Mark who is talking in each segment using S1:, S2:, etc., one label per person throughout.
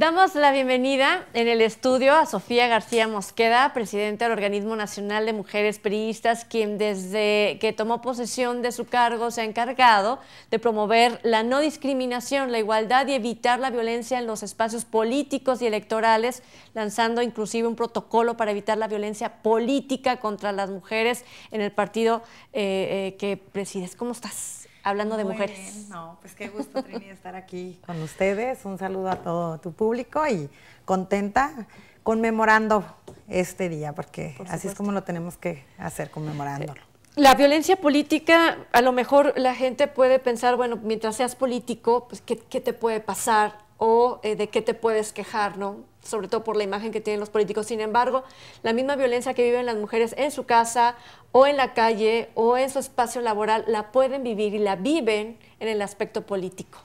S1: Damos la bienvenida en el estudio a Sofía García Mosqueda, presidenta del Organismo Nacional de Mujeres Periodistas, quien desde que tomó posesión de su cargo se ha encargado de promover la no discriminación, la igualdad y evitar la violencia en los espacios políticos y electorales, lanzando inclusive un protocolo para evitar la violencia política contra las mujeres en el partido eh, eh, que presides. ¿Cómo estás? hablando de mujeres. No, pues
S2: qué gusto, Trini, estar aquí con ustedes. Un saludo a todo tu público y contenta conmemorando este día, porque así es como lo tenemos que hacer, conmemorándolo. Eh,
S1: la violencia política, a lo mejor la gente puede pensar, bueno, mientras seas político, pues qué te puede pasar? o eh, de qué te puedes quejar, ¿no? Sobre todo por la imagen que tienen los políticos. Sin embargo, la misma violencia que viven las mujeres en su casa o en la calle o en su espacio laboral la pueden vivir y la viven en el aspecto político.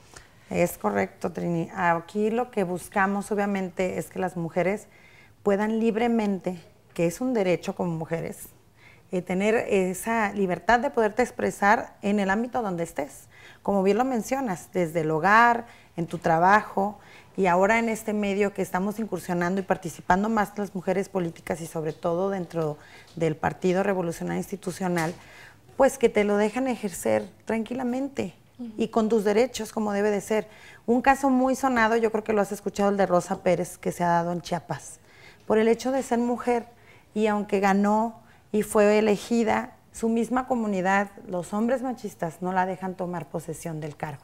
S2: Es correcto, Trini. Aquí lo que buscamos obviamente es que las mujeres puedan libremente, que es un derecho como mujeres, eh, tener esa libertad de poderte expresar en el ámbito donde estés. Como bien lo mencionas, desde el hogar, en tu trabajo y ahora en este medio que estamos incursionando y participando más las mujeres políticas y sobre todo dentro del Partido Revolucionario Institucional, pues que te lo dejan ejercer tranquilamente y con tus derechos como debe de ser. Un caso muy sonado, yo creo que lo has escuchado, el de Rosa Pérez, que se ha dado en Chiapas, por el hecho de ser mujer y aunque ganó y fue elegida, su misma comunidad, los hombres machistas, no la dejan tomar posesión del cargo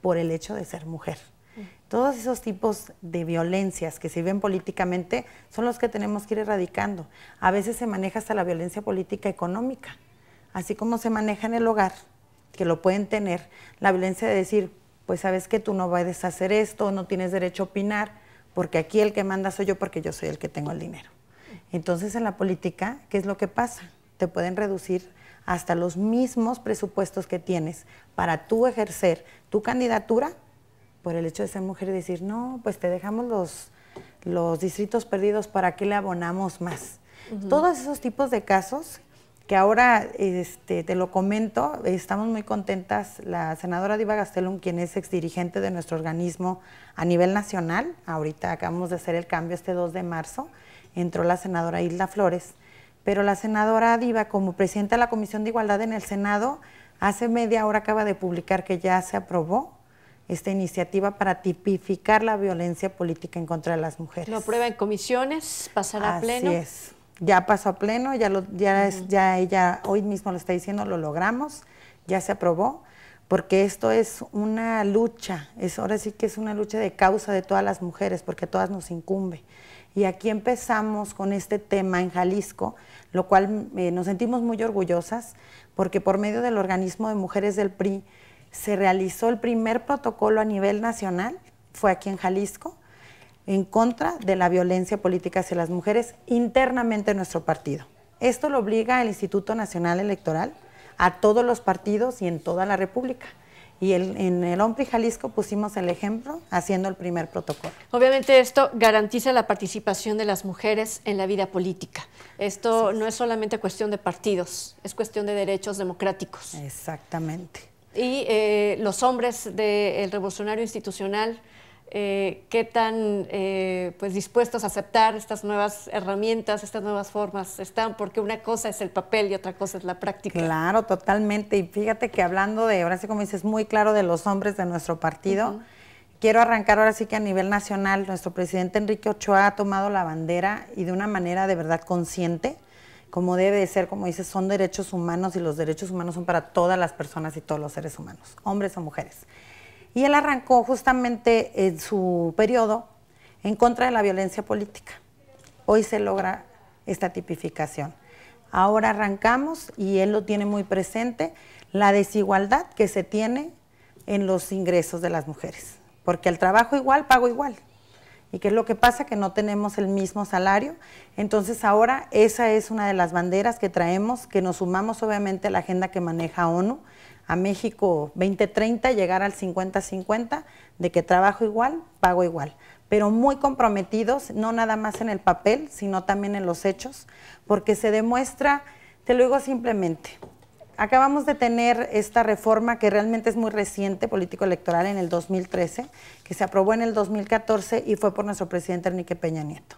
S2: por el hecho de ser mujer. Todos esos tipos de violencias que se ven políticamente son los que tenemos que ir erradicando. A veces se maneja hasta la violencia política económica, así como se maneja en el hogar, que lo pueden tener, la violencia de decir, pues sabes que tú no puedes hacer esto, no tienes derecho a opinar, porque aquí el que manda soy yo porque yo soy el que tengo el dinero. Entonces en la política, ¿qué es lo que pasa? te pueden reducir hasta los mismos presupuestos que tienes para tú ejercer tu candidatura por el hecho de ser mujer y decir, no, pues te dejamos los, los distritos perdidos, ¿para qué le abonamos más? Todos esos tipos de casos que ahora este, te lo comento, estamos muy contentas, la senadora Diva Gastelum, quien es ex dirigente de nuestro organismo a nivel nacional, ahorita acabamos de hacer el cambio este 2 de marzo, entró la senadora Hilda Flores, pero la senadora Diva, como presidenta de la Comisión de Igualdad en el Senado, hace media hora acaba de publicar que ya se aprobó esta iniciativa para tipificar la violencia política en contra de las mujeres. Lo
S1: aprueba en comisiones, pasará a pleno. Así es.
S2: Ya pasó a pleno, ya, lo, ya, es, ya ella hoy mismo lo está diciendo, lo logramos, ya se aprobó, porque esto es una lucha, es, ahora sí que es una lucha de causa de todas las mujeres, porque a todas nos incumbe. Y aquí empezamos con este tema en Jalisco, lo cual eh, nos sentimos muy orgullosas porque por medio del organismo de mujeres del PRI se realizó el primer protocolo a nivel nacional, fue aquí en Jalisco, en contra de la violencia política hacia las mujeres internamente en nuestro partido. Esto lo obliga al Instituto Nacional Electoral a todos los partidos y en toda la República. Y el, en el OMPRI Jalisco pusimos el ejemplo haciendo el primer protocolo.
S1: Obviamente esto garantiza la participación de las mujeres en la vida política. Esto no es solamente cuestión de partidos, es cuestión de derechos democráticos.
S2: Exactamente.
S1: Y eh, los hombres del Revolucionario Institucional eh, qué tan eh, pues dispuestos a aceptar estas nuevas herramientas, estas nuevas formas están, porque
S2: una cosa es el papel y otra cosa es la práctica. Claro, totalmente. Y fíjate que hablando de, ahora sí como dices, muy claro de los hombres de nuestro partido, quiero arrancar ahora sí que a nivel nacional, nuestro presidente Enrique Ochoa ha tomado la bandera y de una manera de verdad consciente como debe de ser, como dices, son derechos humanos y los derechos humanos son para todas las personas y todos los seres humanos, hombres o mujeres. Y él arrancó justamente en eh, su periodo en contra de la violencia política. Hoy se logra esta tipificación. Ahora arrancamos, y él lo tiene muy presente, la desigualdad que se tiene en los ingresos de las mujeres. Porque al trabajo igual, pago igual. ¿Y qué es lo que pasa? Que no tenemos el mismo salario. Entonces ahora esa es una de las banderas que traemos, que nos sumamos obviamente a la agenda que maneja ONU, a México 2030 llegar al 50-50 de que trabajo igual, pago igual pero muy comprometidos, no nada más en el papel, sino también en los hechos, porque se demuestra, te lo digo simplemente, acabamos de tener esta reforma que realmente es muy reciente, político-electoral, en el 2013, que se aprobó en el 2014 y fue por nuestro presidente Enrique Peña Nieto.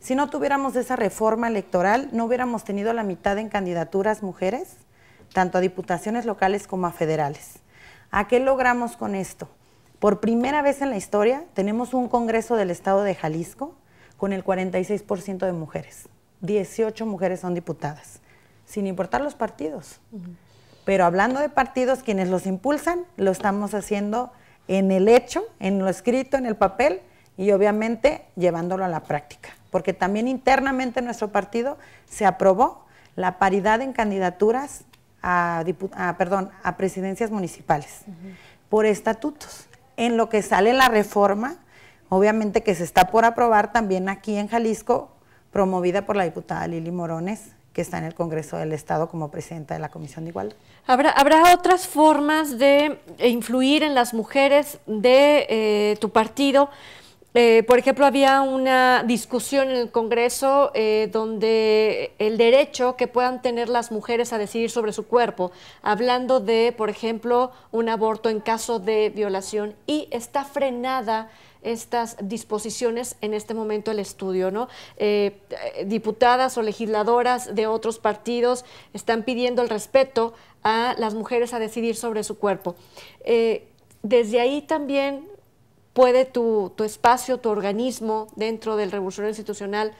S2: Si no tuviéramos esa reforma electoral, no hubiéramos tenido la mitad en candidaturas mujeres, tanto a diputaciones locales como a federales. ¿A qué logramos con esto? Por primera vez en la historia tenemos un Congreso del Estado de Jalisco con el 46% de mujeres. 18 mujeres son diputadas, sin importar los partidos. Pero hablando de partidos, quienes los impulsan, lo estamos haciendo en el hecho, en lo escrito, en el papel y obviamente llevándolo a la práctica. Porque también internamente nuestro partido se aprobó la paridad en candidaturas a, perdón, a presidencias municipales por estatutos. En lo que sale la reforma, obviamente que se está por aprobar también aquí en Jalisco, promovida por la diputada Lili Morones, que está en el Congreso del Estado como presidenta de la Comisión de Igualdad.
S1: ¿Habrá, otras formas de eh, influir en las mujeres de eh, tu partido? Eh, por ejemplo, había una discusión en el Congreso eh, donde el derecho que puedan tener las mujeres a decidir sobre su cuerpo, hablando de, por ejemplo, un aborto en caso de violación, y está frenada estas disposiciones en este momento el estudio, ¿no? Eh, diputadas o legisladoras de otros partidos están pidiendo el respeto a las mujeres a decidir sobre su cuerpo. desde ahí también puede tu, espacio, tu organismo dentro del revolucionario institucional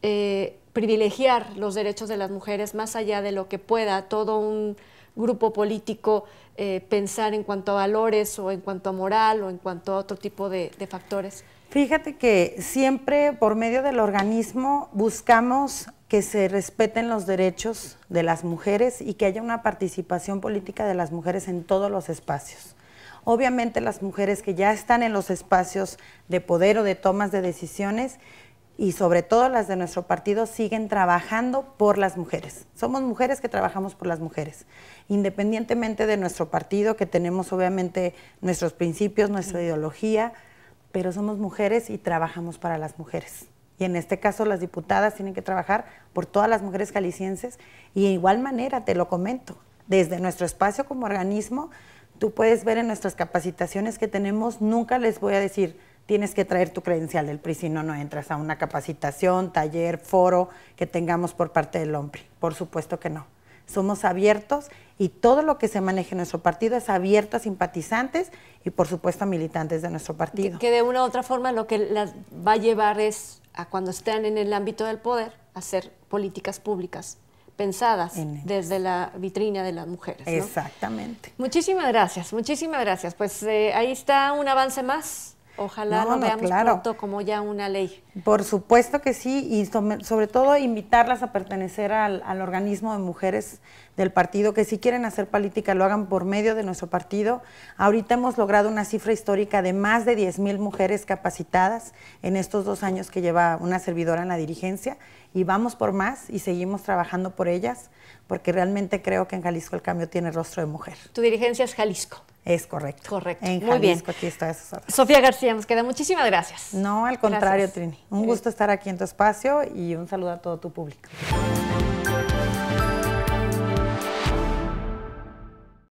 S1: eh, privilegiar los derechos de las mujeres más allá de lo que pueda todo un grupo político eh, pensar en cuanto a valores o en cuanto a moral o en cuanto a otro tipo de factores?
S2: Fíjate que siempre por medio del organismo buscamos que se respeten los derechos de las mujeres y que haya una participación política de las mujeres en todos los espacios. Obviamente las mujeres que ya están en los espacios de poder o de tomas de decisiones y sobre todo las de nuestro partido siguen trabajando por las mujeres. Somos mujeres que trabajamos por las mujeres, independientemente de nuestro partido, que tenemos obviamente nuestros principios, nuestra ideología, pero somos mujeres y trabajamos para las mujeres. Y en este caso las diputadas tienen que trabajar por todas las mujeres calicienses y de igual manera, te lo comento, desde nuestro espacio como organismo, Tú puedes ver en nuestras capacitaciones que tenemos, nunca les voy a decir, tienes que traer tu credencial del PRI si no, no entras a una capacitación, taller, foro que tengamos por parte del hombre. Por supuesto que no. Somos abiertos y todo lo que se maneje en nuestro partido es abierto a simpatizantes y por supuesto a militantes de nuestro partido. Que
S1: de una u otra forma lo que las va a llevar es a cuando estén en el ámbito del poder hacer políticas públicas pensadas desde la vitrina de las mujeres.
S2: Exactamente.
S1: Muchísimas gracias, muchísimas gracias. Pues eh, ahí está un avance más Ojalá no, lo veamos pronto como ya
S2: una ley. Por supuesto que sí, y sobre todo invitarlas a pertenecer al, al, organismo de mujeres del partido, que si quieren hacer política lo hagan por medio de nuestro partido. Ahorita hemos logrado una cifra histórica de más de 10 mil mujeres capacitadas en estos dos años que lleva una servidora en la dirigencia, y vamos por más y seguimos trabajando por ellas, porque realmente creo que en Jalisco el cambio tiene rostro de mujer.
S1: Tu dirigencia es Jalisco.
S2: Es correcto. Correcto. En Muy bien. aquí Sofía García nos queda. Muchísimas gracias. No, al contrario, Trini. Un gusto estar aquí en tu espacio y un saludo a todo tu público.